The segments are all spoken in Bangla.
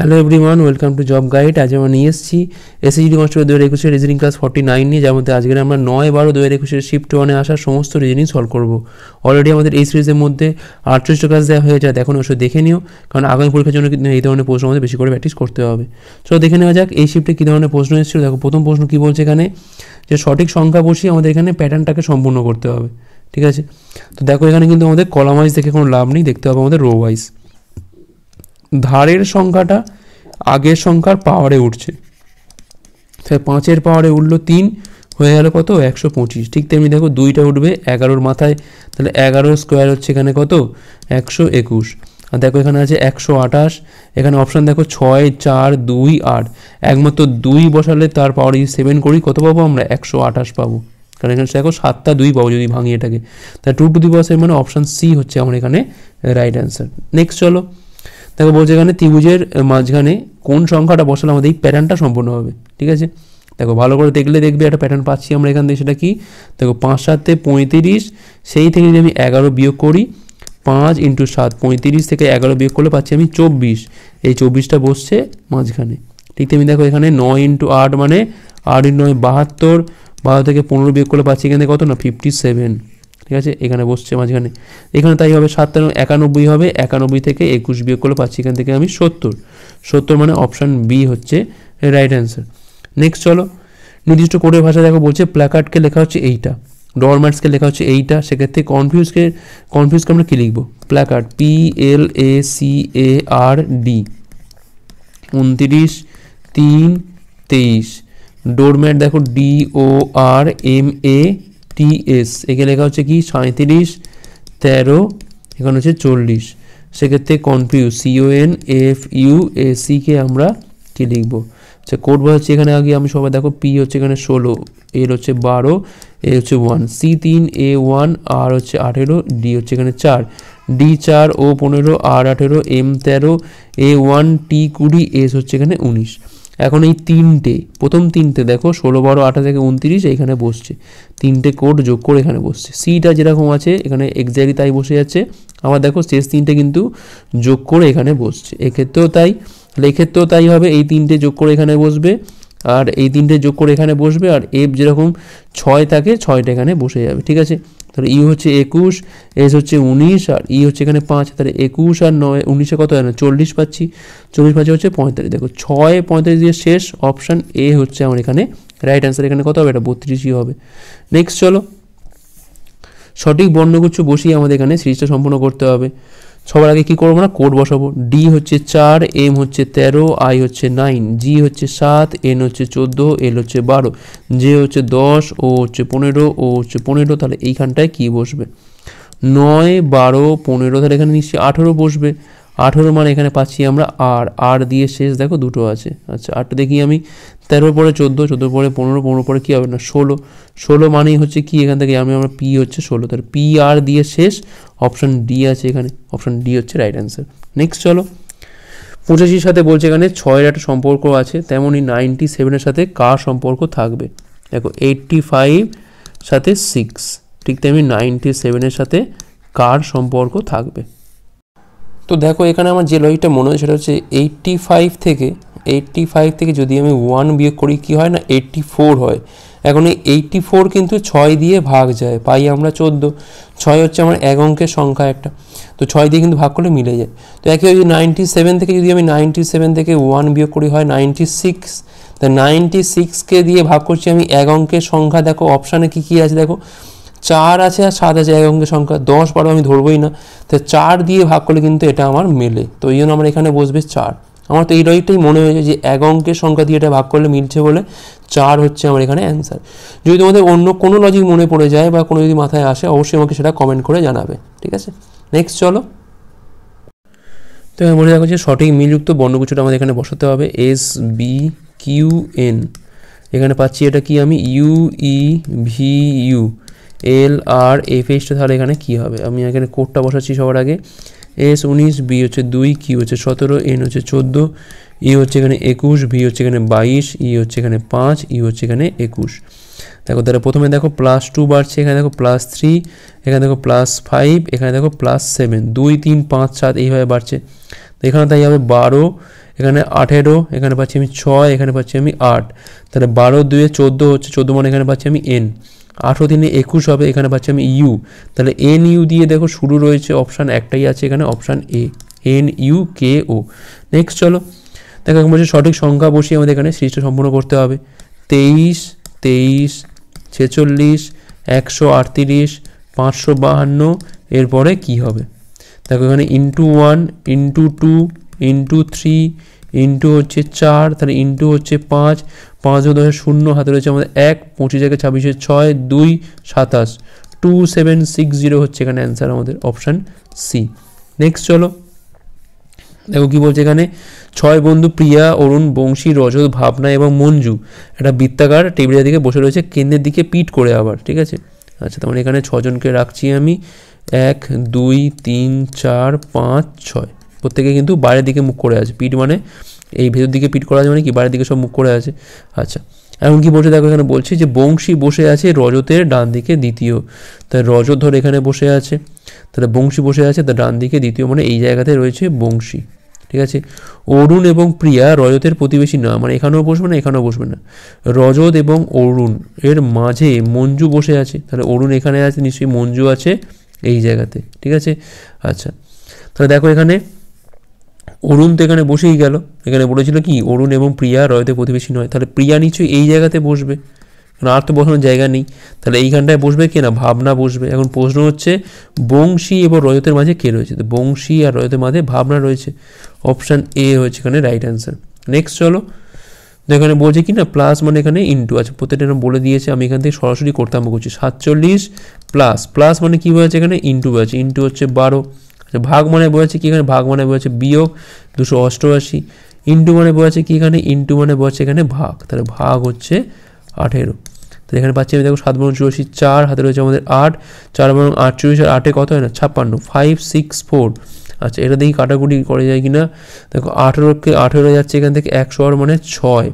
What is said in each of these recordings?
Hello everyone welcome to job guide আজ আমরা নিয়ে এসেছি এসএসডি কনস্টেবল দু হাজার একুশের রিজনিং ক্লাস ফর্টি নাইন নিয়ে যার মধ্যে আজকে আমরা নয় বারো দু হাজার একুশের শিফট ওয়ানে আসা সমস্ত রিজনিং সলভ করবো অলরেডি আমাদের এই সিরিজের মধ্যে আটচল্লিশ ক্লাস দেওয়া হয়ে যায় এখন অবশ্যই দেখে নিও কারণ আগামী পরীক্ষার জন্য কিন্তু এই ধরনের প্রশ্ন আমাদের বেশি করে প্র্যাকটিস করতে হবে চলো দেখে নেওয়া যাক এই শিফটে কী ধরনের প্রশ্ন এসেছিল দেখো প্রথম প্রশ্ন কী বলছে এখানে যে সঠিক সংখ্যা বসিয়ে আমাদের এখানে প্যাটার্নটাকে সম্পূর্ণ করতে হবে ঠিক আছে তো দেখো এখানে কিন্তু আমাদের কলাম ওয়াইজ দেখে কোনো লাভ নেই দেখতে হবে আমাদের রো ওয়াইজ ধারের সংখ্যাটা আগের সংখ্যার পাওয়ারে উঠছে তাহলে পাঁচের পাওয়ারে উঠলো তিন হয়ে গেল কত একশো পঁচিশ ঠিক তেমনি দেখো দুইটা উঠবে এগারোর মাথায় তাহলে এগারোর স্কোয়ার হচ্ছে এখানে কত একশো একুশ আর দেখো এখানে আছে একশো আঠাশ এখানে অপশান দেখো ছয় চার দুই আট একমাত্র দুই বসালে তার পাওয়ার যদি সেভেন করি কত পাবো আমরা একশো আঠাশ পাবো কারণ এখানে দেখো সাতটা দুই পাবো যদি ভাঙি এটাকে তাহলে টু টু দি বসের মানে অপশান সি হচ্ছে আমার এখানে রাইট অ্যান্সার নেক্সট চলো তাকে বলছে এখানে ত্রিভুজের মাঝখানে কোন সংখ্যাটা বসালে আমাদের এই প্যাটার্নটা সম্পূর্ণ হবে ঠিক আছে দেখো ভালো করে দেখলে দেখবে একটা প্যাটার্ন পাচ্ছি আমরা এখান থেকে সেটা কি দেখো পাঁচ সাতে পঁয়ত্রিশ সেই থেকে যদি আমি এগারো বিয়োগ করি পাঁচ ইন্টু সাত পঁয়ত্রিশ থেকে এগারো বিয়োগ করলে পাচ্ছি আমি চব্বিশ এই চব্বিশটা বসছে মাঝখানে ঠিক তেমনি দেখো এখানে নয় ইন্টু আট মানে আট ইন্টু নয় বাহাত্তর বারো থেকে পনেরো বিয়োগ করলে পাচ্ছি এখানে কত না ফিফটি সেভেন ঠিক আছে এখানে বসছে মাঝখানে এখানে তাই হবে সাত একানব্বই হবে একানব্বই থেকে একুশ বিয়োগ করলে পাচ্ছি এখান থেকে আমি সত্তর সত্তর মানে অপশান বি হচ্ছে রাইট অ্যান্সার নেক্সট চলো নির্দিষ্ট কোডের ভাষা দেখো বলছে প্ল্যাকার্ডকে লেখা হচ্ছে এইটা ডরম্যাটসকে লেখা হচ্ছে এইটা সেক্ষেত্রে কনফিউজকে কনফিউজকে আমরা কী লিখবো placard P L A C A R D উনত্রিশ তিন তেইশ ডোরম্যাট দেখো D O R M A T S একে লেখা হচ্ছে কি সাঁত্রিশ তেরো এখানে হচ্ছে চল্লিশ সেক্ষেত্রে কনফিউ সিওএন এফ ইউ এসিকে আমরা কি লিখবো আচ্ছা কোড বয় হচ্ছে এখানে আগে আমি সবাই দেখো পি হচ্ছে এখানে ষোলো এর হচ্ছে বারো এ হচ্ছে ওয়ান সি তিন এ ওয়ান আর হচ্ছে আঠেরো ডি হচ্ছে এখানে চার ডি চার ও পনেরো আর আঠেরো এম তেরো এ ওয়ান টি কুড়ি এস হচ্ছে এখানে উনিশ এখন এই তিনটে প্রথম তিনটে দেখো ষোলো বারো আঠাশ থেকে উনত্রিশ এখানে বসছে তিনটে কোড যোগ করে এখানে বসছে সিটা যেরকম আছে এখানে এক্স্যাক্টলি তাই বসে যাচ্ছে আবার দেখো শেষ তিনটে কিন্তু যোগ করে এখানে বসছে এক্ষেত্রেও তাই তাহলে এক্ষেত্রেও তাই হবে এই তিনটে যোগ করে এখানে বসবে আর এই তিনটে যোগ করে এখানে বসবে আর এফ যেরকম ছয় থাকে ছয়টা এখানে বসে যাবে ঠিক আছে তাহলে ই হচ্ছে একুশ এস হচ্ছে উনিশ আর ই হচ্ছে এখানে পাঁচ তাহলে একুশ আর নয় উনিশে কত হয় না চল্লিশ পাচ্ছি চল্লিশ পাচ্ছি হচ্ছে পঁয়তাল্লিশ দেখো ছয় পঁয়তাল্লিশ দিয়ে শেষ অপশান এ হচ্ছে আমার এখানে রাইট অ্যান্সার এখানে কত হবে এটা বত্রিশই হবে নেক্সট চলো সঠিক বর্ণগুচ্ছ বসিয়ে আমাদের এখানে সিরিজটা সম্পূর্ণ করতে হবে সবার আগে কী করবো না কোড বসাবো ডি হচ্ছে চার এম হচ্ছে তেরো আই হচ্ছে নাইন জি হচ্ছে সাত এন হচ্ছে চোদ্দো এল হচ্ছে বারো জে হচ্ছে দশ ও হচ্ছে পনেরো ও হচ্ছে পনেরো তাহলে এইখানটায় কী বসবে নয় বারো পনেরো তাহলে এখানে নিশ্চয়ই আঠেরো বসবে আঠেরো মানে এখানে পাচ্ছি আমরা আর আর দিয়ে শেষ দেখো দুটো আছে আচ্ছা আটটা দেখি আমি তেরো পরে চোদ্দো চোদ্দো পরে পনেরো পনেরো পরে কী হবে না ষোলো ষোলো মানেই হচ্ছে কি এখান থেকে আমি আমরা পি হচ্ছে ষোলো তার পি আর দিয়ে শেষ অপশান ডি আছে এখানে অপশান ডি হচ্ছে রাইট অ্যান্সার নেক্সট চলো পঁচাশির সাথে বলছে এখানে ছয়ের একটা সম্পর্ক আছে তেমনই নাইনটি সেভেনের সাথে কার সম্পর্ক থাকবে দেখো এইটটি ফাইভ সাথে সিক্স ঠিক তেমনি নাইনটি সেভেনের সাথে কার সম্পর্ক থাকবে তো দেখো এখানে আমার যে লজিকটা মনে হয় সেটা হচ্ছে এইটটি ফাইভ থেকে এইটটি ফাইভ থেকে যদি আমি ওয়ান বিয়োগ করি কি হয় না এইটটি ফোর হয় এখন এই এইটটি ফোর কিন্তু ছয় দিয়ে ভাগ যায় পাই আমরা চোদ্দো ছয় হচ্ছে আমার এক অঙ্কের সংখ্যা একটা তো ছয় দিয়ে কিন্তু ভাগ করলে মিলে যায় তো একইভাবে যদি নাইনটি সেভেন থেকে যদি আমি নাইনটি সেভেন থেকে ওয়ান বিয়োগ করি হয় নাইনটি সিক্স তা নাইনটি সিক্সকে দিয়ে ভাগ করছি আমি এক অঙ্কের সংখ্যা দেখো অপশানে কী কী আছে দেখো চার আছে আর সাত আছে এক অঙ্কের সংখ্যা দশ বারো আমি ধরবই না তো চার দিয়ে ভাগ করলে কিন্তু এটা আমার মেলে তো এই জন্য আমার এখানে বসবে চার আমার তো এই লজিকটাই মনে হয়েছে যে এক অঙ্কের সংখ্যা দিয়ে এটা ভাগ করলে মিলছে বলে চার হচ্ছে আমার এখানে অ্যান্সার যদি তোমাদের অন্য কোনো লজিক মনে পড়ে যায় বা কোনো যদি মাথায় আসে অবশ্যই আমাকে সেটা কমেন্ট করে জানাবে ঠিক আছে নেক্সট চলো তো আমি মনে রাখো যে সঠিক মিলযুক্ত বর্ণগুচ্ছটা আমাদের এখানে বসাতে হবে এস বি কিউ এন এখানে পাচ্ছি এটা কি আমি U E V U L R F এইচটা তাহলে এখানে কী হবে আমি এখানে কোডটা বসাচ্ছি সবার আগে এস উনিশ বি হচ্ছে দুই কি হচ্ছে সতেরো এন হচ্ছে চোদ্দো ই হচ্ছে এখানে একুশ ভি হচ্ছে এখানে বাইশ ই হচ্ছে এখানে পাঁচ ই হচ্ছে এখানে একুশ দেখো তাহলে প্রথমে দেখো প্লাস টু বাড়ছে এখানে দেখো প্লাস থ্রি এখানে দেখো প্লাস ফাইভ এখানে দেখো প্লাস সেভেন দুই তিন পাঁচ সাত এইভাবে বাড়ছে তো এখানে তাই হবে বারো এখানে আঠেরো এখানে পাচ্ছি আমি ছয় এখানে পাচ্ছি আমি আট তাহলে বারো দুয়ে চোদ্দো হচ্ছে চোদ্দো মানে এখানে পাচ্ছি আমি এন আঠেরো দিনে একুশ হবে এখানে পাচ্ছি আমি ইউ তাহলে এন ইউ দিয়ে দেখো শুরু রয়েছে অপশান একটাই আছে এখানে option A N U K O next চলো দেখো এখন বলছে সঠিক সংখ্যা বসিয়ে আমাদের এখানে সৃষ্টি সম্পূর্ণ করতে হবে তেইশ তেইশ ছেচল্লিশ একশো আটত্রিশ পাঁচশো বাহান্ন এরপরে কী হবে দেখো এখানে into one into two into three into হচ্ছে চার তাহলে ইন্টু হচ্ছে পাঁচ পাঁচ ও দশে শূন্য হাতে রয়েছে আমাদের এক পঁচিশ একে ছাব্বিশে ছয় দুই সাতাশ টু সেভেন সিক্স জিরো হচ্ছে এখানে অ্যান্সার আমাদের অপশান সি নেক্সট চলো দেখো কী বলছে এখানে ছয় বন্ধু প্রিয়া অরুণ বংশী রজত ভাবনা এবং মঞ্জু একটা বৃত্তাকার টেবিলের দিকে বসে রয়েছে কেন্দ্রের দিকে পিট করে আবার ঠিক আছে আচ্ছা তার মানে এখানে ছজনকে রাখছি আমি এক দুই তিন চার পাঁচ ছয় প্রত্যেকে কিন্তু বাইরের দিকে মুখ করে আছে পিঠ মানে এই ভেতর দিকে পিঠ করা আছে মানে কি বাইরের দিকে সব মুখ করে আছে আচ্ছা এমন কি বলছে দেখো এখানে বলছে যে বংশী বসে আছে রজতের ডান দিকে দ্বিতীয় তাই রজত ধর এখানে বসে আছে তাহলে বংশী বসে আছে তার ডান দিকে দ্বিতীয় মানে এই জায়গাতে রয়েছে বংশী ঠিক আছে অরুণ এবং প্রিয়া রজতের প্রতিবেশী না মানে এখানেও বসবে না এখানেও বসবে না রজত এবং অরুণ এর মাঝে মঞ্জু বসে আছে তাহলে অরুণ এখানে আছে নিশ্চয়ই মঞ্জু আছে এই জায়গাতে ঠিক আছে আচ্ছা তাহলে দেখো এখানে অরুণ তো এখানে বসেই গেল এখানে বলেছিল কি অরুণ এবং প্রিয়া রয়তে প্রতিবেশী নয় তাহলে প্রিয়া নিশ্চয়ই এই জায়গাতে বসবে কারণ আর তো বসানোর জায়গা নেই তাহলে এইখানটায় বসবে কে না ভাবনা বসবে এখন প্রশ্ন হচ্ছে বংশী এবং রজতের মাঝে কে রয়েছে তো বংশী আর রজতের মাঝে ভাবনা রয়েছে অপশান এ হয়েছে এখানে রাইট অ্যান্সার নেক্সট চলো তো এখানে বলছে কি না প্লাস মানে এখানে ইনটু আছে আচ্ছা, প্রত্যেকটা এরকম বলে দিয়েছে আমি এখান থেকে সরাসরি করতাম করছি সাতচল্লিশ প্লাস প্লাস মানে কী হয়েছে এখানে ইন্টু আছে ইন্টু হচ্ছে বারো আচ্ছা ভাগ মানে বোঝাচ্ছে কি এখানে ভাগ মানে বোঝাচ্ছে বিয়োগ দুশো অষ্টআশি ইন্টু মানে বোঝাচ্ছে কি এখানে ইন্টু মানে বোঝাচ্ছে এখানে ভাগ তাহলে ভাগ হচ্ছে আঠেরো তাহলে এখানে পাচ্ছি আমি দেখো সাত বরং চুরাশি চার হাতে রয়েছে আমাদের আট চার বরং আটচল্লিশ আর আটে কত হয় না ছাপ্পান্ন ফাইভ সিক্স ফোর আচ্ছা এটা দেখি কাটাকুটি করা যায় কিনা দেখো আঠেরোকে আঠেরো যাচ্ছে এখান থেকে একশো আর মানে ছয়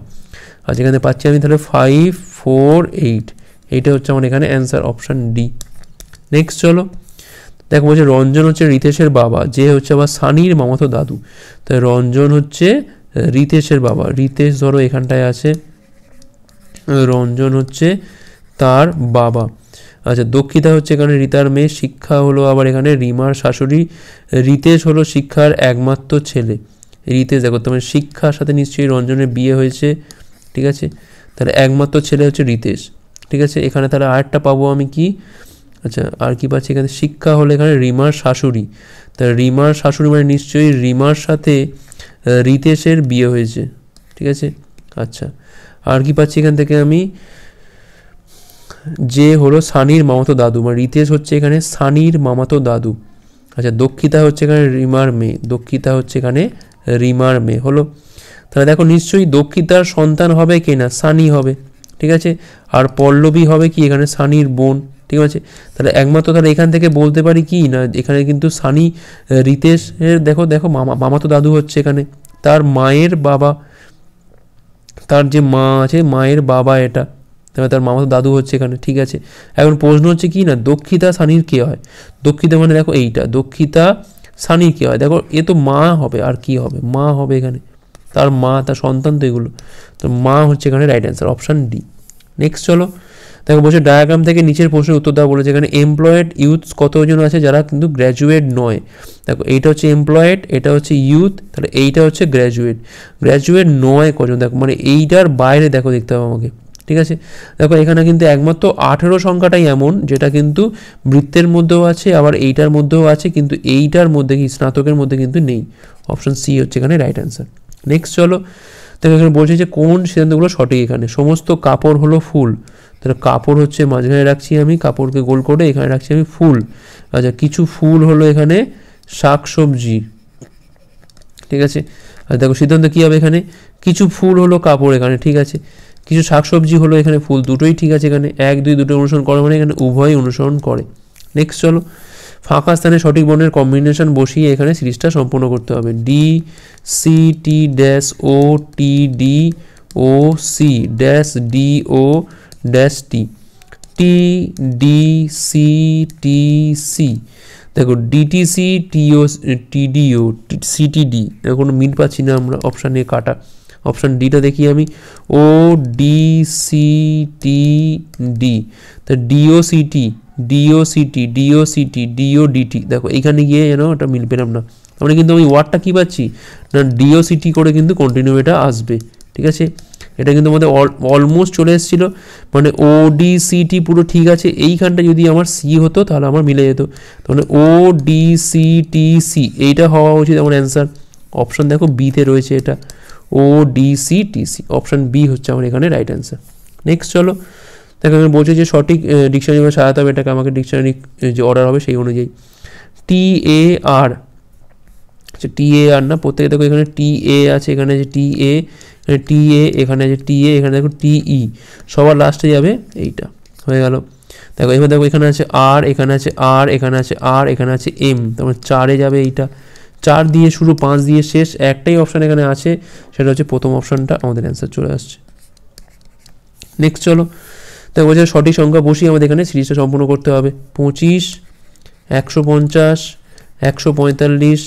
আচ্ছা এখানে পাচ্ছি আমি তাহলে ফাইভ ফোর এইট এইটা হচ্ছে আমার এখানে অ্যান্সার অপশান ডি নেক্সট চলো দেখো বলছে রঞ্জন হচ্ছে রিতেশের বাবা যে হচ্ছে আবার সানির মামাতো দাদু তাই রঞ্জন হচ্ছে রিতেশের বাবা রিতেশ ধরো এখানটায় আছে রঞ্জন হচ্ছে তার বাবা আচ্ছা দক্ষিতা হচ্ছে এখানে রীতার মেয়ে শিক্ষা হলো আবার এখানে রিমার শাশুড়ি রিতেশ হলো শিক্ষার একমাত্র ছেলে রিতেশ দেখো তোমার শিক্ষার সাথে নিশ্চয়ই রঞ্জনের বিয়ে হয়েছে ঠিক আছে তার একমাত্র ছেলে হচ্ছে রিতেশ ঠিক আছে এখানে তাহলে আরেকটা পাবো আমি কি আচ্ছা আর কি পাচ্ছি এখানে শিক্ষা হলে এখানে রিমার শাশুড়ি তা রিমার শাশুড়ি মানে নিশ্চয়ই রিমার সাথে রিতেশের বিয়ে হয়েছে ঠিক আছে আচ্ছা আর কি পাচ্ছি এখান থেকে আমি যে হলো সানির মামাতো দাদু মানে রিতেশ হচ্ছে এখানে সানির মামাতো দাদু আচ্ছা দক্ষিতা হচ্ছে এখানে রিমার মেয়ে দক্ষিতা হচ্ছে এখানে রিমার মেয়ে হলো তাহলে দেখো নিশ্চয়ই দক্ষিতার সন্তান হবে কে না সানি হবে ঠিক আছে আর পল্লবী হবে কি এখানে সানির বোন ঠিক আছে তাহলে একমাত্র তাহলে এখান থেকে বলতে পারি কি না এখানে কিন্তু সানি রিতেশের দেখো দেখো মামা মামা তো দাদু হচ্ছে এখানে তার মায়ের বাবা তার যে মা আছে মায়ের বাবা এটা তার মামা তো দাদু হচ্ছে এখানে ঠিক আছে এখন প্রশ্ন হচ্ছে কি না দক্ষিতা সানির কে হয় দক্ষিতা মানে দেখো এইটা দক্ষিতা সানির কে হয় দেখো এ তো মা হবে আর কি হবে মা হবে এখানে তার মা তার সন্তান তো এগুলো তো মা হচ্ছে এখানে right answer option D next চলো দেখো বলছে ডায়াগ্রাম থেকে নিচের প্রশ্নের উত্তর দেওয়া বলেছে এখানে এমপ্লয়েড ইউথ কতজন আছে যারা কিন্তু গ্র্যাজুয়েট নয় দেখো এইটা হচ্ছে এমপ্লয়েড এটা হচ্ছে ইউথ তাহলে এইটা হচ্ছে গ্র্যাজুয়েট গ্র্যাজুয়েট নয় কজন দেখো মানে এইটার বাইরে দেখো দেখতে হবে আমাকে ঠিক আছে দেখো এখানে কিন্তু একমাত্র আঠেরো সংখ্যাটাই এমন যেটা কিন্তু বৃত্তের মধ্যেও আছে আবার এইটার মধ্যেও আছে কিন্তু এইটার মধ্যে কি স্নাতকের মধ্যে কিন্তু নেই অপশন সি হচ্ছে এখানে রাইট অ্যান্সার নেক্সট চলো দেখো এখানে বলছে যে কোন সিদ্ধান্তগুলো সঠিক এখানে সমস্ত কাপড় হলো ফুল তাহলে কাপড় হচ্ছে মাঝখানে রাখছি আমি কাপড়কে গোল করে এখানে রাখছি আমি ফুল আচ্ছা কিছু ফুল হলো এখানে শাক সবজি ঠিক আছে আর দেখো সিদ্ধান্ত কী হবে এখানে কিছু ফুল হলো কাপড় এখানে ঠিক আছে কিছু শাকসবজি হলো এখানে ফুল দুটোই ঠিক আছে এখানে এক দুই দুটো অনুসরণ করে মানে এখানে উভয়ই অনুসরণ করে নেক্সট চলো ফাঁকা স্থানে সঠিক বর্ণের কম্বিনেশন বসিয়ে এখানে সিরিজটা সম্পূর্ণ করতে হবে D C T dash O T D O C dash D O dash T T D C T C দেখো ডিটিসি টিও টিডিও সিটিডি কোনো মিল পাচ্ছি না আমরা অপশান এ কাটা অপশান ডিটা দেখি আমি O D C T D তা D O C T D O C T D O C T D O D T দেখো এখানে গিয়ে যেন এটা মিল পেলাম না তাহলে কিন্তু আমি ওয়ার্ডটা কী পাচ্ছি না ডিওসিটি করে কিন্তু কন্টিনিউ এটা আসবে ঠিক আছে এটা কিন্তু আমাদের অলমোস্ট চলে এসেছিল মানে ওডিসিটি পুরো ঠিক আছে এইখানটা যদি আমার সি হতো তাহলে আমার মিলে যেত তাহলে ওডিসিটিসি এইটা হওয়া উচিত আমার অ্যান্সার অপশান দেখো বিতে রয়েছে এটা ওডিসিটিসি অপশান বি হচ্ছে আমার এখানে রাইট অ্যান্সার নেক্সট চলো তাকে বলছে যে সঠিক ডিকশনারি বা সাজাতে হবে এটাকে আমাকে ডিকশনারি যে অর্ডার হবে সেই অনুযায়ী টি এ আর আচ্ছা টি এ আর না প্রত্যেকে দেখো এখানে টি এ আছে এখানে যে টি এ এখানে টি এ এখানে যে টি এ এখানে দেখো টি ই e। সবার লাস্টে যাবে এইটা হয়ে গেল দেখো এবার দেখো এখানে আছে আর এখানে আছে আর এখানে আছে আর এখানে আছে এম তারপরে মানে চারে যাবে এইটা চার দিয়ে শুরু পাঁচ দিয়ে শেষ একটাই অপশান এখানে আছে সেটা হচ্ছে প্রথম অপশানটা আমাদের অ্যান্সার চলে আসছে নেক্সট চলো তাই বলছে সঠিক সংখ্যা বসিয়ে আমাদের এখানে সিরিজটা সম্পূর্ণ করতে হবে পঁচিশ একশো পঞ্চাশ একশো পঁয়তাল্লিশ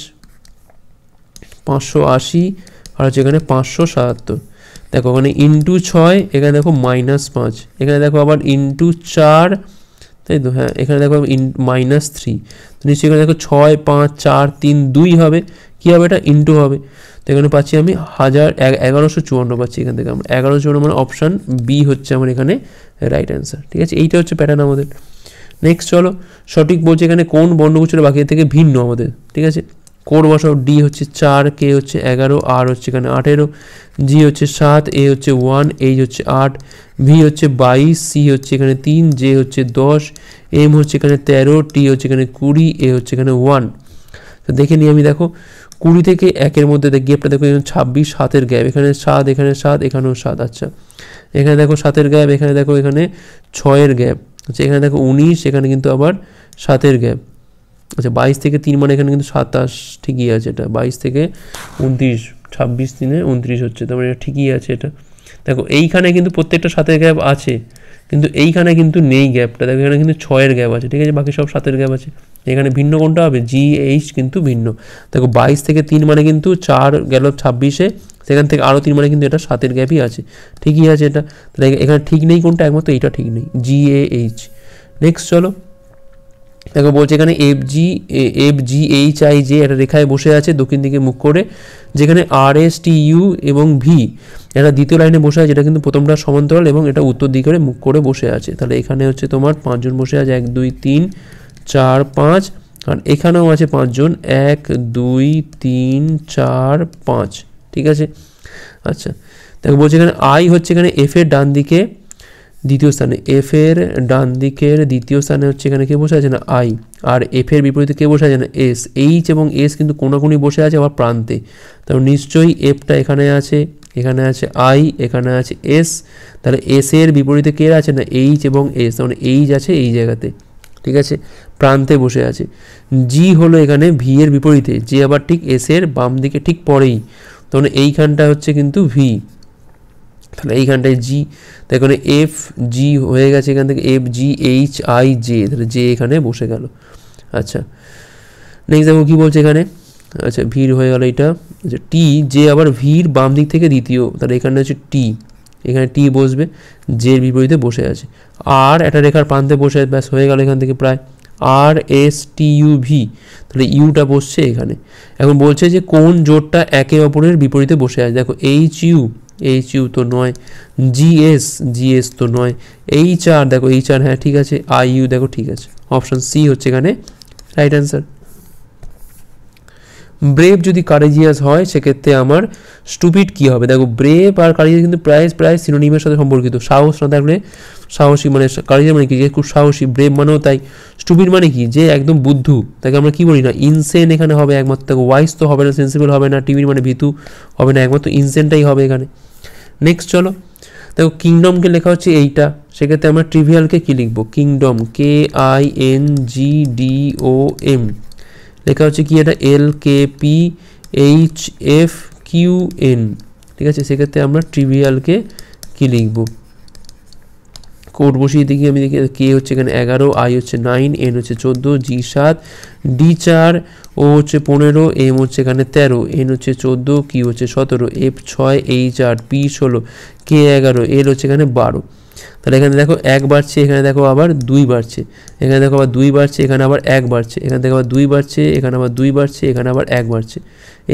পাঁচশো আশি আর হচ্ছে এখানে পাঁচশো সাতাত্তর দেখো ওখানে ইন্টু ছয় এখানে দেখো মাইনাস পাঁচ এখানে দেখো আবার ইন্টু চার তাই তো হ্যাঁ এখানে দেখো ইন মাইনাস থ্রি নিশ্চয়ই এখানে দেখো ছয় পাঁচ চার তিন দুই হবে কী হবে এটা ইন্টু হবে তো এখানে পাচ্ছি আমি হাজার এগারোশো চুয়ান্ন পাচ্ছি এখান থেকে আমরা এগারোশো চুয়ান্ন মানে অপশান বি হচ্ছে আমার এখানে রাইট অ্যান্সার ঠিক আছে এইটা হচ্ছে প্যাটার্ন আমাদের নেক্সট চলো সঠিক বলছে এখানে কোন বর্ণগোচরের বাকি থেকে ভিন্ন আমাদের ঠিক আছে কোর বসাও ডি হচ্ছে চার কে হচ্ছে এগারো আর হচ্ছে এখানে আঠেরো জি হচ্ছে সাত এ হচ্ছে ওয়ান এইচ হচ্ছে আট ভি হচ্ছে বাইশ সি হচ্ছে এখানে তিন জে হচ্ছে দশ এম হচ্ছে এখানে তেরো টি হচ্ছে এখানে কুড়ি এ হচ্ছে এখানে ওয়ান তো দেখে নিই আমি দেখো কুড়ি থেকে একের মধ্যে দেখ গ্যাপটা দেখো এখানে ছাব্বিশ সাতের গ্যাপ এখানে সাত এখানে সাত এখানেও সাত আচ্ছা এখানে দেখো সাতের গ্যাপ এখানে দেখো এখানে ছয়ের গ্যাপ আচ্ছা এখানে দেখো উনিশ এখানে কিন্তু আবার সাতের গ্যাপ আচ্ছা বাইশ থেকে তিন মানে এখানে কিন্তু সাতাশ ঠিকই আছে এটা বাইশ থেকে উনত্রিশ ছাব্বিশ দিনে উনত্রিশ হচ্ছে তার মানে ঠিকই আছে এটা দেখো এইখানে কিন্তু প্রত্যেকটা সাতের গ্যাপ আছে কিন্তু এইখানে কিন্তু নেই গ্যাপটা দেখো এখানে কিন্তু ছয়ের গ্যাপ আছে ঠিক আছে বাকি সব সাতের গ্যাপ আছে এখানে ভিন্ন কোনটা হবে জি এইচ কিন্তু ভিন্ন দেখো বাইশ থেকে তিন মানে কিন্তু চার গেল ছাব্বিশে সেখান থেকে আরও তিন মানে কিন্তু এটা সাতের গ্যাপই আছে ঠিকই আছে এটা তাহলে এখানে ঠিক নেই কোনটা একমাত্র এইটা ঠিক নেই জি এ এইচ নেক্সট চলো দেখো বলছে এখানে F G F G H I J একটা রেখায় বসে আছে দক্ষিণ দিকে মুখ করে যেখানে আর এস টি ইউ এবং ভি এটা দ্বিতীয় লাইনে বসে আছে যেটা কিন্তু প্রথমটা সমান্তরাল এবং এটা উত্তর দিকে মুখ করে বসে আছে তাহলে এখানে হচ্ছে তোমার পাঁচজন বসে আছে এক দুই তিন চার পাঁচ আর এখানেও আছে পাঁচজন এক দুই তিন চার পাঁচ ঠিক আছে আচ্ছা দেখো বলছে এখানে আই হচ্ছে এখানে এফের ডান দিকে দ্বিতীয় স্থানে এফ এর ডান দিকের দ্বিতীয় স্থানে হচ্ছে এখানে কে বসে আছে না আই আর এফ এর বিপরীতে কে বসে আছে না এস এইচ এবং এস কিন্তু কোনাকুনি বসে আছে আবার প্রান্তে তাহলে নিশ্চয়ই এফটা এখানে আছে এখানে আছে আই এখানে আছে এস তাহলে এস এর বিপরীতে কে আছে না এইচ এবং এস তাহলে এইচ আছে এই জায়গাতে ঠিক আছে প্রান্তে বসে আছে জি হলো এখানে ভি এর বিপরীতে যে আবার ঠিক এস এর বাম দিকে ঠিক পরেই তখন এইখানটা হচ্ছে কিন্তু ভি তাহলে এইখানটায় জি তাই এখানে এফ জি হয়ে গেছে এখান থেকে F G H I J তাহলে জে এখানে বসে গেল আচ্ছা নেক্সট দেখো কী বলছে এখানে আচ্ছা ভিড় হয়ে গেল এটা আচ্ছা টি জে আবার ভিড় বাম দিক থেকে দ্বিতীয় তাহলে এখানে হচ্ছে টি এখানে টি বসবে জের বিপরীতে বসে আছে আর একটা রেখার প্রান্তে বসে ব্যাস হয়ে গেল এখান থেকে প্রায় R S T U V তাহলে ইউটা বসছে এখানে এখন বলছে যে কোন জোটটা একে অপরের বিপরীতে বসে আছে দেখো এইচ ইউ এইচ ইউ তো নয় জিএস জিএস তো নয় এইচ আর দেখো এইচ আর হ্যাঁ ঠিক আছে আই ইউ দেখো ঠিক আছে অপশান সি হচ্ছে এখানে রাইট অ্যান্সার ব্রেভ যদি কারেজিয়াস হয় সেক্ষেত্রে আমার স্টুপিড কি হবে দেখো ব্রেভ আর কারেজিয়াস কিন্তু প্রায় প্রায় সিনোনিমের সাথে সম্পর্কিত সাহস না থাকলে সাহসী মানে কারেজিয়াস মানে কি যে খুব সাহসী ব্রেভ মানেও তাই স্টুপিড মানে কি যে একদম বুদ্ধু তাকে আমরা কি বলি না ইনসেন এখানে হবে একমাত্র ওয়াইস তো হবে না সেন্সিবল হবে না টিভির মানে ভীতু হবে না একমাত্র ইনসেনটাই হবে এখানে নেক্সট চলো দেখো কিংডমকে লেখা হচ্ছে এইটা সেক্ষেত্রে আমরা ট্রিভিয়ালকে কী লিখব kingdom K I N G D O M লেখা হচ্ছে কি এটা L K P H F Q N ঠিক আছে সেক্ষেত্রে আমরা ট্রিভিয়ালকে কী লিখবো কোড বসিয়ে দেখি আমি দেখি কে হচ্ছে এখানে এগারো আই হচ্ছে নাইন এন হচ্ছে চোদ্দো জি সাত ডি চার ও হচ্ছে পনেরো এম হচ্ছে এখানে তেরো এন হচ্ছে চোদ্দো কি হচ্ছে সতেরো এফ ছয় এইচ আর পি ষোলো কে এগারো এল হচ্ছে এখানে বারো তাহলে এখানে দেখো এক বাড়ছে এখানে দেখো আবার দুই বাড়ছে এখানে দেখো আবার দুই বাড়ছে এখানে আবার এক বাড়ছে এখানে দেখো আবার দুই বাড়ছে এখানে আবার দুই বাড়ছে এখানে আবার এক বাড়ছে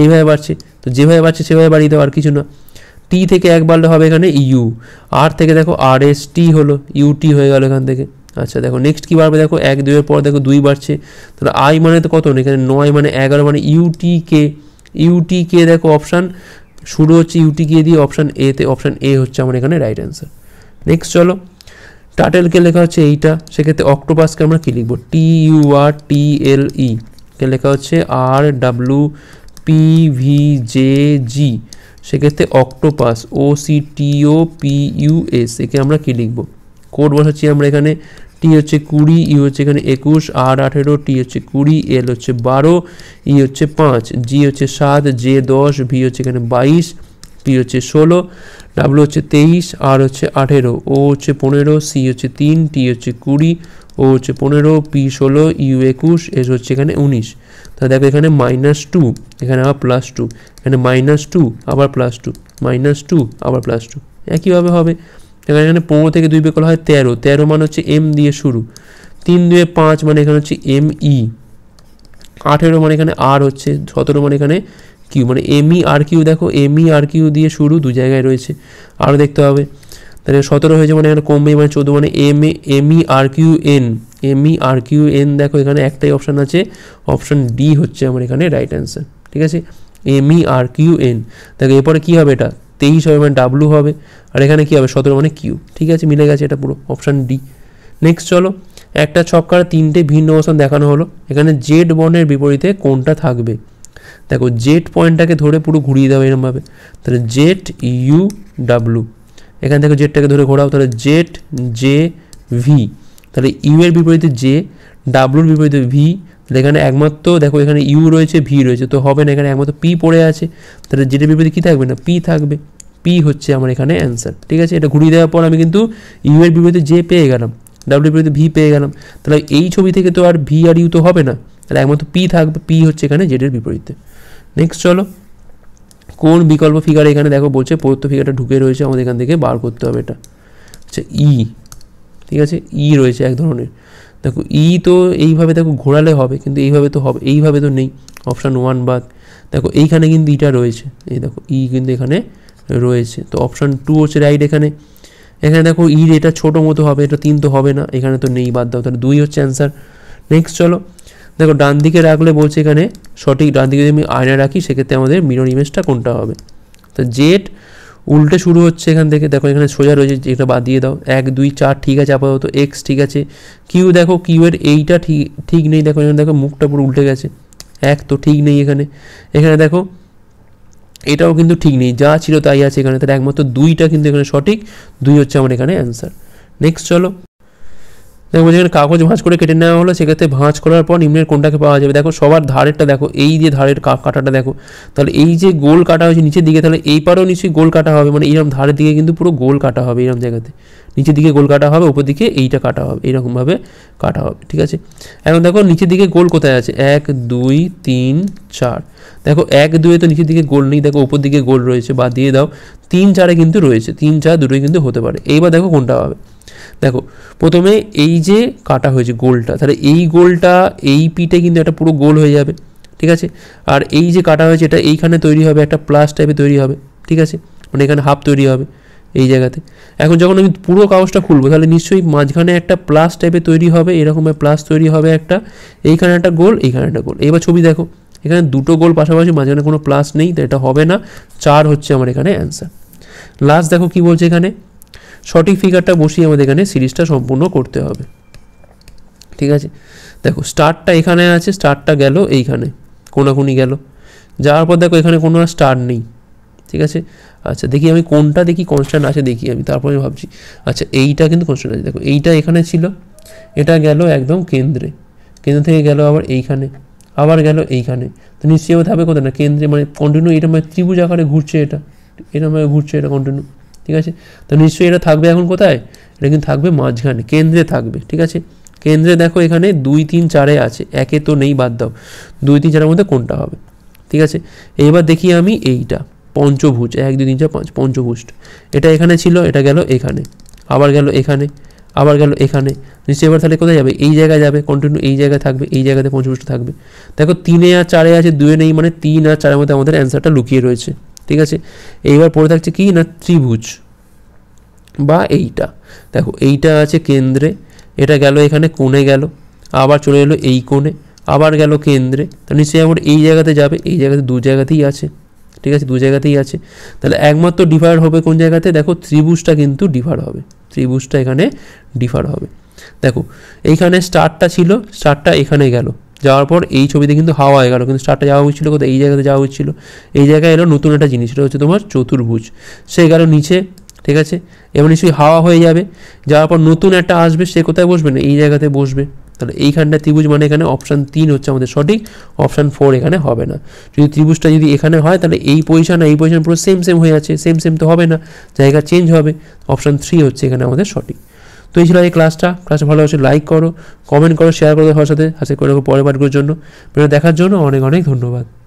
এইভাবে বাড়ছে তো যেভাবে বাড়ছে সেভাবে বাড়িয়ে দেওয়া আর কিছু না টি থেকে এক বাড়লে হবে এখানে ইউ আর থেকে দেখো আর এস টি হলো ইউটি হয়ে গেল এখান থেকে আচ্ছা দেখো নেক্সট কী বাড়বে দেখো এক দুইয়ের পর দেখো দুই বাড়ছে তাহলে আই মানে তো কত এখানে নয় মানে এগারো মানে ইউটি কে ইউটি কে দেখো অপশান শুরু হচ্ছে ইউটি কে দিয়ে অপশান এতে অপশান এ হচ্ছে আমার এখানে রাইট অ্যান্সার নেক্সট চলো টাটেলকে লেখা হচ্ছে এইটা সেক্ষেত্রে অক্টোপাসকে আমরা কী লিখবো টি ইউ আর টি এল ই কে লেখা হচ্ছে R W P V J G সেক্ষেত্রে octopus O C T O P U S একে আমরা কী লিখব কোড বসাচ্ছি আমরা এখানে টি হচ্ছে কুড়ি ই e হচ্ছে এখানে একুশ আর আঠেরো টি হচ্ছে কুড়ি এল হচ্ছে বারো ই e হচ্ছে পাঁচ জি হচ্ছে সাত জে দশ ভি হচ্ছে এখানে বাইশ পি হচ্ছে ষোলো ডাব্লু হচ্ছে তেইশ আর হচ্ছে আঠেরো ও হচ্ছে পনেরো সি হচ্ছে তিন টি হচ্ছে কুড়ি ও হচ্ছে পনেরো পি ষোলো ইউ একুশ এস হচ্ছে এখানে উনিশ তাহলে দেখো এখানে মাইনাস টু এখানে আবার প্লাস টু এখানে মাইনাস টু আবার প্লাস টু মাইনাস টু আবার প্লাস টু একইভাবে হবে এখানে এখানে পনেরো থেকে দুই বেকল হয় তেরো তেরো মানে হচ্ছে এম দিয়ে শুরু তিন দুয়ে পাঁচ মানে এখানে হচ্ছে এম ই e, আঠেরো মানে এখানে আর হচ্ছে সতেরো মানে এখানে কিউ মানে এমই আর কিউ দেখো এমই আর কিউ দিয়ে শুরু দু জায়গায় রয়েছে আরও দেখতে হবে তাহলে সতেরো হয়েছে মানে এখানে কমবে মানে চোদ্দো মানে M A M E R Q N M E R Q N দেখো এখানে একটাই অপশান আছে অপশান ডি হচ্ছে আমার এখানে রাইট অ্যান্সার ঠিক আছে M E R Q N দেখো এরপরে কী হবে এটা তেইশ হবে মানে ডাব্লু হবে আর এখানে কী হবে সতেরো মানে কিউ ঠিক আছে মিলে গেছে এটা পুরো অপশান ডি নেক্সট চলো একটা ছক্কার তিনটে ভিন্ন অবস্থান দেখানো হলো এখানে জেড বনের বিপরীতে কোনটা থাকবে দেখো জেড পয়েন্টটাকে ধরে পুরো ঘুরিয়ে দেওয়া এরমভাবে তাহলে জেড ইউ ডাব্লু এখান থেকে জেডটাকে ধরে ঘোরাও তাহলে জেড জে ভি তাহলে ইউ এর বিপরীতে জে ডাব্লুর বিপরীতে ভি তাহলে এখানে একমাত্র দেখো এখানে ইউ রয়েছে ভি রয়েছে তো হবে না এখানে একমাত্র পি পড়ে আছে তাহলে জেডের বিপরীতে কী থাকবে না পি থাকবে পি হচ্ছে আমার এখানে অ্যান্সার ঠিক আছে এটা ঘুরিয়ে দেওয়ার পর আমি কিন্তু ইউ এর বিপরীতে জে পেয়ে গেলাম ডাব্লুর বিপরীতে ভি পেয়ে গেলাম তাহলে এই ছবি থেকে তো আর ভি আর ইউ তো হবে না তাহলে একমাত্র পি থাকবে পি হচ্ছে এখানে জেডের বিপরীতে নেক্সট চলো কোন বিকল্প ফিগার এখানে দেখো বলছে প্রদত্ত ফিগারটা ঢুকে রয়েছে আমাদের এখান থেকে বার করতে হবে এটা আচ্ছা ই e, ঠিক আছে ই e রয়েছে এক ধরনের দেখো ই e তো এইভাবে দেখো ঘোরালে হবে কিন্তু এইভাবে তো হবে এইভাবে তো নেই অপশান ওয়ান বাদ দেখো এইখানে কিন্তু ইটা রয়েছে এই দেখো ই কিন্তু এখানে রয়েছে তো অপশান টু হচ্ছে রাইট এখানে এখানে দেখো ইর এটা ছোটো মতো হবে এটা তিন তো হবে না এখানে তো নেই বাদ দাও তাহলে দুই হচ্ছে অ্যান্সার নেক্সট চলো দেখো ডান দিকে রাখলে বলছে এখানে সঠিক ডান দিকে যদি আমি আয়না রাখি সেক্ষেত্রে আমাদের মিরর ইমেজটা কোনটা হবে তো জেড উল্টে শুরু হচ্ছে এখান থেকে দেখো এখানে সোজা রয়েছে যেটা বাদ দিয়ে দাও এক দুই চার ঠিক আছে আপাতত এক্স ঠিক আছে কিউ দেখো কিউয়ের এইটা ঠিক ঠিক নেই দেখো এখানে দেখো মুখটা পুরো উল্টে গেছে এক তো ঠিক নেই এখানে এখানে দেখো এটাও কিন্তু ঠিক নেই যা ছিল তাই আছে এখানে তার একমাত্র দুইটা কিন্তু এখানে সঠিক দুই হচ্ছে আমার এখানে অ্যান্সার নেক্সট চলো দেখো যেখানে কাগজ ভাঁজ করে কেটে নেওয়া হলো সেক্ষেত্রে ভাঁজ করার পর নিম্নের কোনটাকে পাওয়া যাবে দেখো সবার ধারেরটা দেখো এই যে ধারের কাটাটা দেখো তাহলে এই যে গোল কাটা হয়েছে নিচের দিকে তাহলে এই পারেও নিশ্চয়ই গোল কাটা হবে মানে এইরকম ধারের দিকে কিন্তু পুরো গোল কাটা হবে এইরকম জায়গাতে নিচের দিকে গোল কাটা হবে উপর দিকে এইটা কাটা হবে এইরকমভাবে কাটা হবে ঠিক আছে এখন দেখো নিচের দিকে গোল কোথায় আছে এক দুই তিন চার দেখো এক দুয়ে তো নিচের দিকে গোল নেই দেখো উপর দিকে গোল রয়েছে বা দিয়ে দাও তিন চারে কিন্তু রয়েছে তিন চার দুটোই কিন্তু হতে পারে এইবার দেখো কোনটা হবে দেখো প্রথমে এই যে কাটা হয়েছে গোলটা তাহলে এই গোলটা এই পিটে কিন্তু একটা পুরো গোল হয়ে যাবে ঠিক আছে আর এই যে কাটা হয়েছে এটা এইখানে তৈরি হবে একটা প্লাস টাইপে তৈরি হবে ঠিক আছে মানে এখানে হাফ তৈরি হবে এই জায়গাতে এখন যখন আমি পুরো কাগজটা খুলবো তাহলে নিশ্চয়ই মাঝখানে একটা প্লাস টাইপে তৈরি হবে এরকম প্লাস তৈরি হবে একটা এইখানে একটা গোল এইখানে একটা গোল এবার ছবি দেখো এখানে দুটো গোল পাশাপাশি মাঝখানে কোনো প্লাস নেই তো এটা হবে না চার হচ্ছে আমার এখানে অ্যান্সার লাস্ট দেখো কি বলছে এখানে সঠিক ফিগারটা বসিয়ে আমাদের এখানে সিরিজটা সম্পূর্ণ করতে হবে ঠিক আছে দেখো স্টারটা এখানে আছে স্টারটা গেল এইখানে কোনাকুনি গেল যাওয়ার পর দেখো এখানে কোনো আর স্টার নেই ঠিক আছে আচ্ছা দেখি আমি কোনটা দেখি কনস্ট্যান্ট আছে দেখি আমি তারপরে ভাবছি আচ্ছা এইটা কিন্তু কনস্ট্যান্ট আছে দেখো এইটা এখানে ছিল এটা গেল একদম কেন্দ্রে কেন্দ্র থেকে গেল আবার এইখানে আবার গেল এইখানে তো নিশ্চয়ই হবে কোথায় না কেন্দ্রে মানে কন্টিনিউ এটা মানে ত্রিভুজ আকারে ঘুরছে এটা এটা মানে ঘুরছে এটা কন্টিনিউ ঠিক আছে তো নিশ্চয়ই এটা থাকবে এখন কোথায় এটা কিন্তু থাকবে মাঝখানে কেন্দ্রে থাকবে ঠিক আছে কেন্দ্রে দেখো এখানে দুই তিন চারে আছে একে তো নেই বাদ দাও দুই তিন চারের মধ্যে কোনটা হবে ঠিক আছে এইবার দেখি আমি এইটা পঞ্চভুজ এক দুই তিন চার পাঁচ পঞ্চভুজ এটা এখানে ছিল এটা গেল এখানে আবার গেল এখানে আবার গেল এখানে নিশ্চয়ই এবার তাহলে কোথায় যাবে এই জায়গায় যাবে কন্টিনিউ এই জায়গায় থাকবে এই জায়গাতে পঞ্চভুজটা থাকবে দেখো তিনে আর চারে আছে দুয়ে নেই মানে তিন আর চারের মধ্যে আমাদের অ্যান্সারটা লুকিয়ে রয়েছে ঠিক আছে এইবার পড়ে থাকছে কি না ত্রিভুজ বা এইটা দেখো এইটা আছে কেন্দ্রে এটা গেল এখানে কোণে গেল আবার চলে এলো এই কোণে আবার গেল কেন্দ্রে তা নিশ্চয়ই আমার এই জায়গাতে যাবে এই জায়গাতে দু জায়গাতেই আছে ঠিক আছে দু জায়গাতেই আছে তাহলে একমাত্র ডিফার হবে কোন জায়গাতে দেখো ত্রিভুজটা কিন্তু ডিফার হবে ত্রিভুজটা এখানে ডিফার হবে দেখো এইখানে স্টারটা ছিল স্টারটা এখানে গেল যাওয়ার পর এই ছবিতে কিন্তু হাওয়া হয়ে গেল কিন্তু স্টারটা যাওয়া উচিত ছিল কোথায় এই জায়গাতে যাওয়া উচিত ছিল এই জায়গায় এলো নতুন একটা জিনিস এটা হচ্ছে তোমার চতুর্ভুজ সে গেল নিচে ঠিক আছে এবার নিশ্চয়ই হাওয়া হয়ে যাবে যাওয়ার পর নতুন একটা আসবে সে কোথায় বসবে না এই জায়গাতে বসবে তাহলে এইখানটা ত্রিভুজ মানে এখানে অপশান তিন হচ্ছে আমাদের সঠিক অপশান ফোর এখানে হবে না যদি ত্রিভুজটা যদি এখানে হয় তাহলে এই পজিশন এই পজিশন পুরো সেম সেম হয়ে আছে সেম সেম তো হবে না জায়গা চেঞ্জ হবে অপশান থ্রি হচ্ছে এখানে আমাদের সঠিক তো এই ছিল এই ক্লাসটা ক্লাস ভালো হচ্ছে লাইক করো কমেন্ট করো শেয়ার করো সবার সাথে আশা করে পরের পাঠগুলোর জন্য ভিডিও দেখার জন্য অনেক অনেক ধন্যবাদ